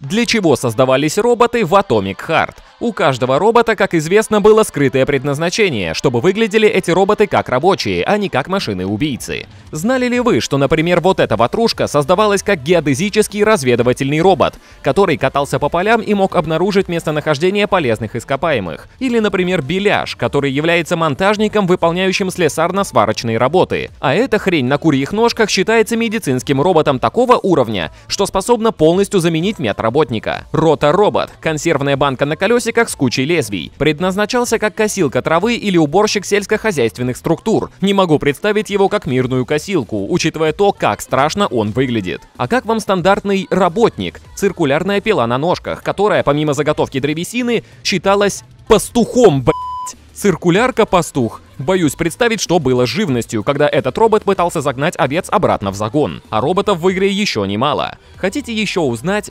Для чего создавались роботы в Atomic Heart? У каждого робота, как известно, было скрытое предназначение, чтобы выглядели эти роботы как рабочие, а не как машины-убийцы. Знали ли вы, что, например, вот эта ватрушка создавалась как геодезический разведывательный робот, который катался по полям и мог обнаружить местонахождение полезных ископаемых? Или, например, беляш, который является монтажником, выполняющим слесарно-сварочные работы. А эта хрень на курьих ножках считается медицинским роботом такого уровня, что способна полностью заменить медработника. Рота-робот – консервная банка на колесе тросиках с кучей лезвий. Предназначался как косилка травы или уборщик сельскохозяйственных структур. Не могу представить его как мирную косилку, учитывая то, как страшно он выглядит. А как вам стандартный работник? Циркулярная пила на ножках, которая, помимо заготовки древесины, считалась пастухом, блядь. Циркулярка-пастух. Боюсь представить, что было с живностью, когда этот робот пытался загнать овец обратно в загон. А роботов в игре еще немало. Хотите еще узнать,